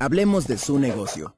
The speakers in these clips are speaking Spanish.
Hablemos de su negocio.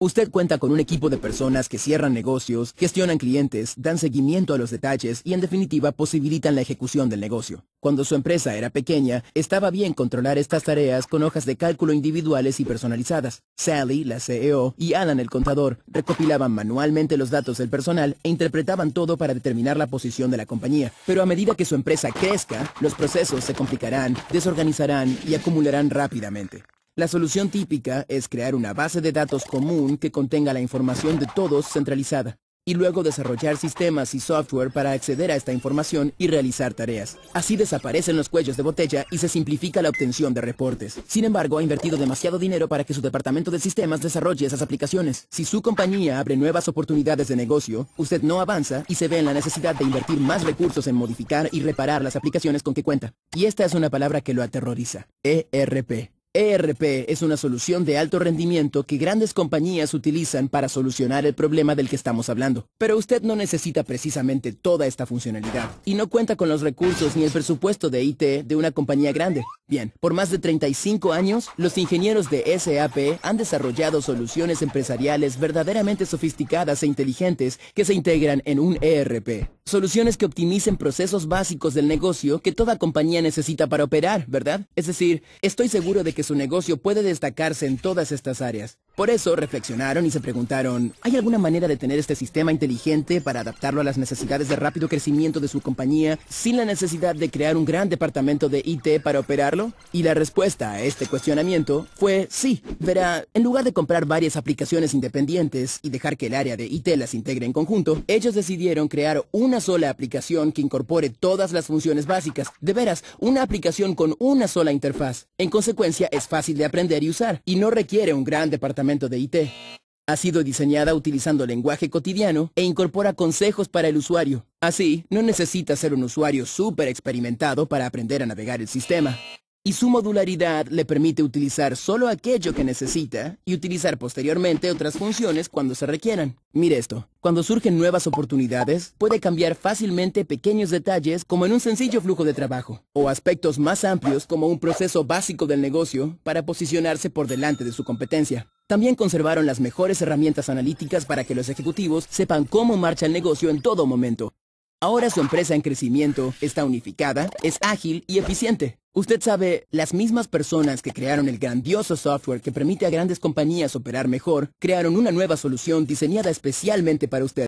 Usted cuenta con un equipo de personas que cierran negocios, gestionan clientes, dan seguimiento a los detalles y en definitiva posibilitan la ejecución del negocio. Cuando su empresa era pequeña, estaba bien controlar estas tareas con hojas de cálculo individuales y personalizadas. Sally, la CEO, y Alan, el contador, recopilaban manualmente los datos del personal e interpretaban todo para determinar la posición de la compañía. Pero a medida que su empresa crezca, los procesos se complicarán, desorganizarán y acumularán rápidamente. La solución típica es crear una base de datos común que contenga la información de todos centralizada y luego desarrollar sistemas y software para acceder a esta información y realizar tareas. Así desaparecen los cuellos de botella y se simplifica la obtención de reportes. Sin embargo, ha invertido demasiado dinero para que su departamento de sistemas desarrolle esas aplicaciones. Si su compañía abre nuevas oportunidades de negocio, usted no avanza y se ve en la necesidad de invertir más recursos en modificar y reparar las aplicaciones con que cuenta. Y esta es una palabra que lo aterroriza. ERP. ERP es una solución de alto rendimiento que grandes compañías utilizan para solucionar el problema del que estamos hablando. Pero usted no necesita precisamente toda esta funcionalidad y no cuenta con los recursos ni el presupuesto de IT de una compañía grande. Bien, por más de 35 años, los ingenieros de SAP han desarrollado soluciones empresariales verdaderamente sofisticadas e inteligentes que se integran en un ERP. Soluciones que optimicen procesos básicos del negocio que toda compañía necesita para operar, ¿verdad? Es decir, estoy seguro de que su negocio puede destacarse en todas estas áreas. Por eso reflexionaron y se preguntaron, ¿hay alguna manera de tener este sistema inteligente para adaptarlo a las necesidades de rápido crecimiento de su compañía sin la necesidad de crear un gran departamento de IT para operarlo? Y la respuesta a este cuestionamiento fue sí. Verá, en lugar de comprar varias aplicaciones independientes y dejar que el área de IT las integre en conjunto, ellos decidieron crear una sola aplicación que incorpore todas las funciones básicas. De veras, una aplicación con una sola interfaz. En consecuencia, es fácil de aprender y usar y no requiere un gran departamento de IT. Ha sido diseñada utilizando lenguaje cotidiano e incorpora consejos para el usuario. Así, no necesita ser un usuario súper experimentado para aprender a navegar el sistema. Y su modularidad le permite utilizar solo aquello que necesita y utilizar posteriormente otras funciones cuando se requieran. Mire esto, cuando surgen nuevas oportunidades, puede cambiar fácilmente pequeños detalles como en un sencillo flujo de trabajo, o aspectos más amplios como un proceso básico del negocio para posicionarse por delante de su competencia. También conservaron las mejores herramientas analíticas para que los ejecutivos sepan cómo marcha el negocio en todo momento. Ahora su empresa en crecimiento está unificada, es ágil y eficiente. Usted sabe, las mismas personas que crearon el grandioso software que permite a grandes compañías operar mejor, crearon una nueva solución diseñada especialmente para usted.